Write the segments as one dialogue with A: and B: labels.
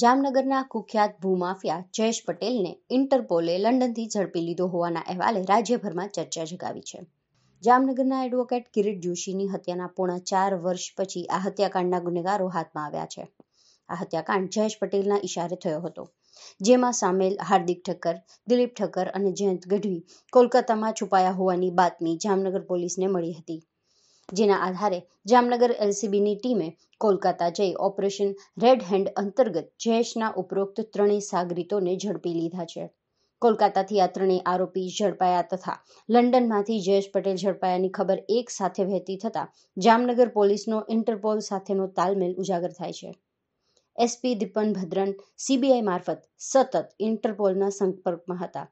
A: જામનગરના કુખ્યાત ભૂમાફિયા જયેશ પટેલને ઇન્ટરપોલે લંડનથી ઝડપી લીધો હોવાના અહેવાલે રાજ્યભરમાં ચર્ચા જગાવી છે જામનગરના એડવોકેટ કિરીટ જોશીની હત્યાના પોણા ચાર વર્ષ પછી આ હત્યાકાંડના ગુનેગારો હાથમાં આવ્યા છે આ હત્યાકાંડ જયેશ પટેલના ઇશારે થયો હતો જેમાં સામેલ હાર્દિક ઠક્કર દિલીપ ઠક્કર અને જયંત ગઢવી કોલકાતામાં છુપાયા હોવાની બાતમી જામનગર પોલીસને મળી હતી જેના આધારે જામનગર એલસીબીની ટીમે કોલકાતા જઈ ઓપરેશન રેડ હેન્ડ અંતર્ગત જયેશના ઉપરોક્ત ત્રણેય સાગરીતોને ઝડપી લીધા છે કોલકાતાથી આ ત્રણેય આરોપી ઝડપાયા તથા લંડનમાંથી જયેશ પટેલ ઝડપાયાની ખબર એક સાથે વહેતી થતાં જામનગર પોલીસનો ઇન્ટરપોલ સાથેનો તાલમેલ ઉજાગર થાય છે એસપી દીપન ભદ્રન સીબીઆઈ મારફત સતત ઇન્ટરપોલના સંપર્કમાં હતા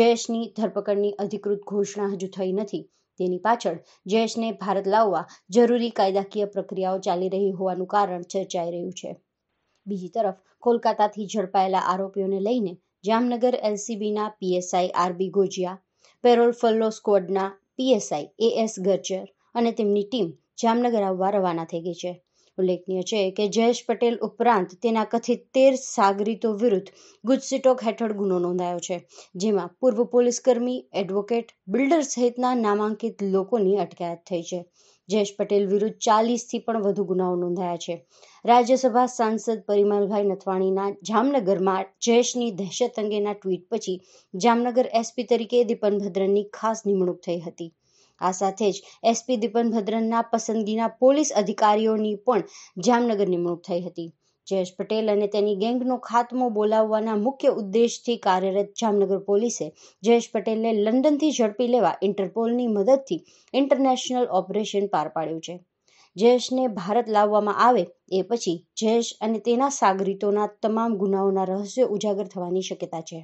A: જયેશની ધરપકડની અધિકૃત ઘોષણા હજુ થઈ નથી તેની પાછળ જયેશને ભારત લાવવા જરૂરી કાયદાકીય પ્રક્રિયાઓ ચાલી રહી હોવાનું કારણ ચર્ચાઈ રહ્યું છે બીજી તરફ કોલકાતાથી ઝડપાયેલા આરોપીઓને લઈને જામનગર એલસીબીના PSI R B Gojiya parole furlough સ્કવોડના પીએસઆઈ એએસ ગર્જર અને તેમની ટીમ જામનગર આવવા રવાના થઈ ગઈ છે ઉલ્લેખનીય છે કે જયેશ પટેલ ઉપરાંત તેના કથિત તેર સાગરીતો વિરુદ્ધ ગુજસીટોક હેઠળ ગુનો નોંધાયો છે જેમાં પૂર્વ પોલીસકર્મી એડવોકેટ બિલ્ડર સહિતના નામાંકિત લોકોની અટકાયત થઈ છે જયેશ પટેલ વિરુદ્ધ ચાલીસથી પણ વધુ ગુનાઓ નોંધાયા છે રાજ્યસભા સાંસદ પરિમલભાઈ નથવાણીના જામનગરમાં જયેશની દહેશત અંગેના ટ્વીટ પછી જામનગર એસપી તરીકે દીપન ભદ્રનની ખાસ નિમણૂક થઈ હતી આ સાથે જ એસપી દીપન ભદ્રનના પસંદગીના પોલીસ અધિકારીઓની પણ જામનગર નિમણૂક થઈ હતી જયેશ પટેલ અને તેની ગેંગનો ખાતમો બોલાવવાના મુખ્ય ઉદ્દેશથી કાર્યરત જામનગર પોલીસે જયેશ પટેલને લંડનથી ઝડપી લેવા ઇન્ટરપોલની મદદથી ઇન્ટરનેશનલ ઓપરેશન પાર પાડ્યું છે જયેશને ભારત લાવવામાં આવે એ પછી જયેશ અને તેના સાગરીતોના તમામ ગુનાઓના રહસ્યો ઉજાગર થવાની શક્યતા છે